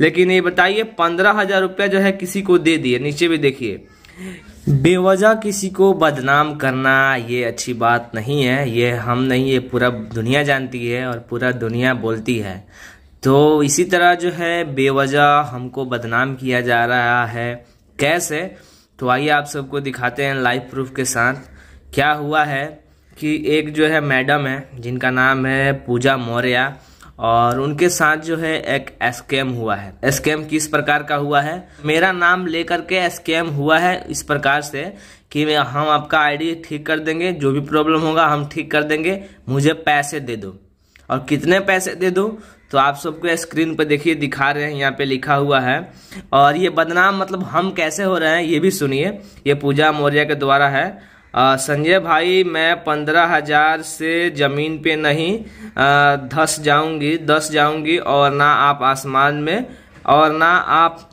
लेकिन ये बताइए पंद्रह हजार रुपया जो है किसी को दे दिए नीचे भी देखिए बेवजह किसी को बदनाम करना ये अच्छी बात नहीं है ये हम नहीं ये पूरा दुनिया जानती है और पूरा दुनिया बोलती है तो इसी तरह जो है बेवजह हमको बदनाम किया जा रहा है कैसे तो आइए आप सबको दिखाते हैं लाइव प्रूफ के साथ क्या हुआ है कि एक जो है मैडम है जिनका नाम है पूजा मौर्या और उनके साथ जो है एक स्कैम हुआ है स्कैम किस प्रकार का हुआ है मेरा नाम लेकर के स्कैम हुआ है इस प्रकार से कि हम आपका आईडी ठीक कर देंगे जो भी प्रॉब्लम होगा हम ठीक कर देंगे मुझे पैसे दे दो और कितने पैसे दे दो तो आप सबको स्क्रीन पर देखिए दिखा रहे हैं यहाँ पे लिखा हुआ है और ये बदनाम मतलब हम कैसे हो रहे हैं ये भी सुनिए ये पूजा मौर्य के द्वारा है संजय भाई मैं पंद्रह हज़ार से ज़मीन पे नहीं आ, धस जाऊंगी दस जाऊंगी और ना आप आसमान में और ना आप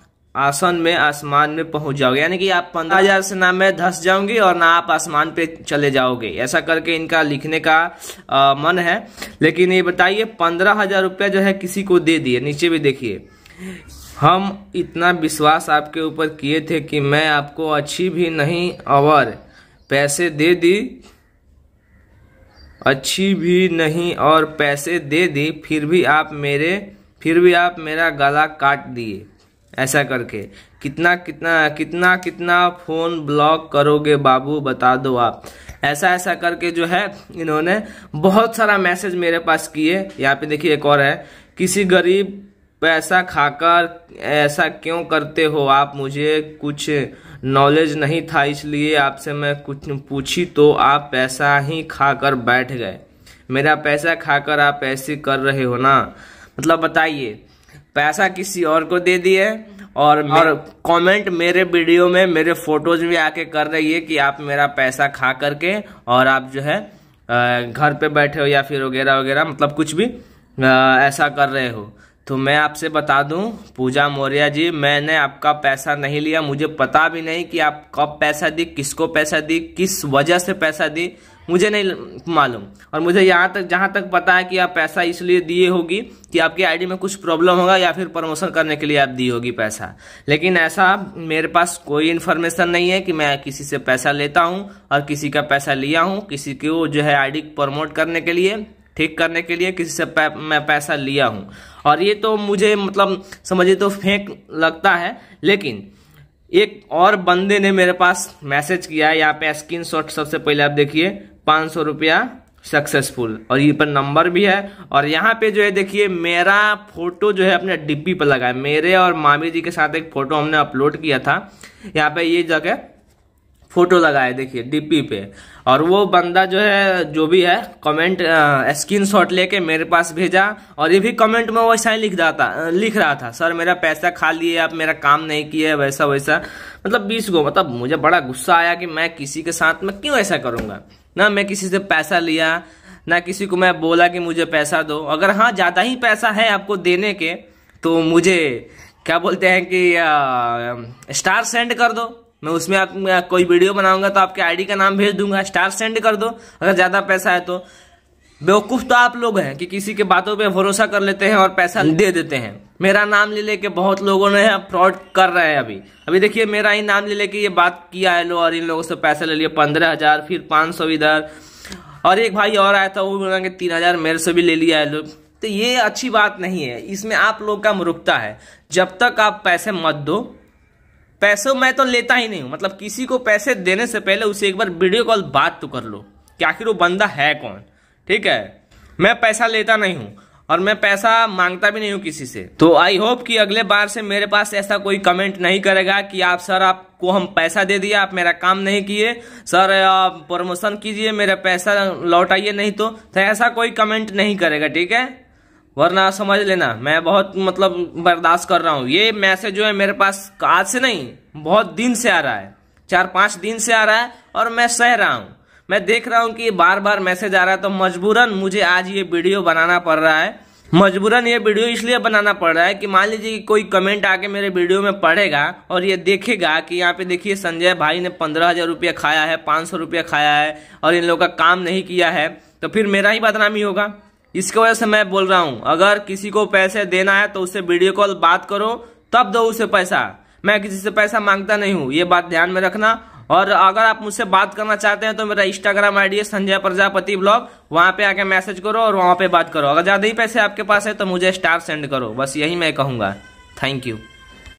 आसन में आसमान में पहुंच जाओगे यानी कि आप पंद्रह हजार से ना मैं धस जाऊंगी और ना आप आसमान पे चले जाओगे ऐसा करके इनका लिखने का आ, मन है लेकिन ये बताइए पंद्रह हजार रुपया जो है किसी को दे दिए नीचे भी देखिए हम इतना विश्वास आपके ऊपर किए थे कि मैं आपको अच्छी भी नहीं और पैसे दे दी अच्छी भी नहीं और पैसे दे दी फिर भी आप मेरे फिर भी आप मेरा गला काट दिए ऐसा करके कितना कितना कितना कितना फ़ोन ब्लॉक करोगे बाबू बता दो आप ऐसा ऐसा करके जो है इन्होंने बहुत सारा मैसेज मेरे पास किए यहाँ पे देखिए एक और है किसी गरीब पैसा खाकर ऐसा क्यों करते हो आप मुझे कुछ नॉलेज नहीं था इसलिए आपसे मैं कुछ पूछी तो आप पैसा ही खाकर बैठ गए मेरा पैसा खाकर आप ऐसे कर रहे हो ना मतलब बताइए पैसा किसी और को दे दिए और और कमेंट मेरे वीडियो में मेरे फोटोज में आके कर रही है कि आप मेरा पैसा खा करके और आप जो है घर पे बैठे हो या फिर वगैरह वगैरह मतलब कुछ भी ऐसा कर रहे हो तो मैं आपसे बता दूं पूजा मौर्या जी मैंने आपका पैसा नहीं लिया मुझे पता भी नहीं कि आप कब पैसा दी किसको पैसा दी किस वजह से पैसा दी मुझे नहीं मालूम और मुझे यहाँ तक जहाँ तक पता है कि आप पैसा इसलिए दिए होगी कि आपकी आईडी में कुछ प्रॉब्लम होगा या फिर प्रमोशन करने के लिए आप दी होगी पैसा लेकिन ऐसा मेरे पास कोई इन्फॉर्मेशन नहीं है कि मैं किसी से पैसा लेता हूँ और किसी का पैसा लिया हूँ किसी को जो है आईडी प्रमोट करने के लिए ठीक करने के लिए किसी से पै, मैं पैसा लिया हूँ और ये तो मुझे मतलब समझिए तो फेंक लगता है लेकिन एक और बंदे ने मेरे पास मैसेज किया है यहाँ पे स्क्रीन शॉट सबसे पहले आप देखिए पाँच सौ रुपया सक्सेसफुल और ये पर नंबर भी है और यहाँ पे जो है देखिए मेरा फोटो जो है अपने डिब्बी पर लगा है मेरे और मामी जी के साथ एक फोटो हमने अपलोड किया था यहाँ पे ये जगह फोटो लगाए देखिए डीपी पे और वो बंदा जो है जो भी है कमेंट स्क्रीन शॉट लेके मेरे पास भेजा और ये भी कमेंट में वैसा ही लिख रहा था लिख रहा था सर मेरा पैसा खा लिए आप मेरा काम नहीं किए वैसा वैसा मतलब बीस गो मतलब मुझे बड़ा गुस्सा आया कि मैं किसी के साथ में क्यों ऐसा करूँगा ना मैं किसी से पैसा लिया ना किसी को मैं बोला कि मुझे पैसा दो अगर हाँ ज़्यादा ही पैसा है आपको देने के तो मुझे क्या बोलते हैं कि स्टार सेंड कर दो मैं उसमें आप कोई वीडियो बनाऊंगा तो आपके आईडी का नाम भेज दूंगा स्टार सेंड कर दो अगर ज़्यादा पैसा है तो बेवकूफ़ तो आप लोग हैं कि किसी के बातों पे भरोसा कर लेते हैं और पैसा दे देते हैं मेरा नाम ले लेके बहुत लोगों ने फ्रॉड कर रहे हैं अभी अभी देखिए मेरा ही नाम ले लेके ये बात किया है लो और इन लोगों से पैसा ले लिया पंद्रह हज़ार फिर पाँच सौ इधर और एक भाई और आया था वो बोला कि तीन हज़ार मेरे से भी ले लिया है लोग तो ये अच्छी बात नहीं है इसमें आप लोग का मुरुखता है जब तक आप पैसे मत दो पैसों मैं तो लेता ही नहीं हूँ मतलब किसी को पैसे देने से पहले उसे एक बार वीडियो कॉल बात तो कर लो कि आखिर वो बंदा है कौन ठीक है मैं पैसा लेता नहीं हूँ और मैं पैसा मांगता भी नहीं हूँ किसी से तो आई होप कि अगले बार से मेरे पास ऐसा कोई कमेंट नहीं करेगा कि आप सर आपको हम पैसा दे दिया आप मेरा काम नहीं किए सर आप प्रमोशन कीजिए मेरा पैसा लौटाइए नहीं तो, तो ऐसा कोई कमेंट नहीं करेगा ठीक है वरना समझ लेना मैं बहुत मतलब बर्दाश्त कर रहा हूँ ये मैसेज जो है मेरे पास आज से नहीं बहुत दिन से आ रहा है चार पांच दिन से आ रहा है और मैं सह रहा हूँ मैं देख रहा हूँ कि बार बार मैसेज आ रहा है तो मजबूरन मुझे आज ये वीडियो बनाना पड़ रहा है मजबूरन ये वीडियो इसलिए बनाना पड़ रहा है कि मान लीजिए कि कोई कमेंट आके मेरे वीडियो में पढ़ेगा और ये देखेगा कि यहाँ पे देखिए संजय भाई ने पंद्रह हज़ार रुपया खाया है पाँच सौ रुपया खाया है और इन लोगों का काम नहीं किया है तो फिर मेरा ही बदनामी होगा इसके वजह से मैं बोल रहा हूँ अगर किसी को पैसे देना है तो उससे वीडियो कॉल बात करो तब दो उसे पैसा मैं किसी से पैसा मांगता नहीं हूँ ये बात ध्यान में रखना और अगर आप मुझसे बात करना चाहते हैं तो मेरा इंस्टाग्राम आईडी है संजय प्रजापति ब्लॉग वहां पे आके मैसेज करो और वहां पे बात करो अगर ज्यादा ही पैसे आपके पास है तो मुझे स्टार सेंड करो बस यही मैं कहूंगा थैंक यू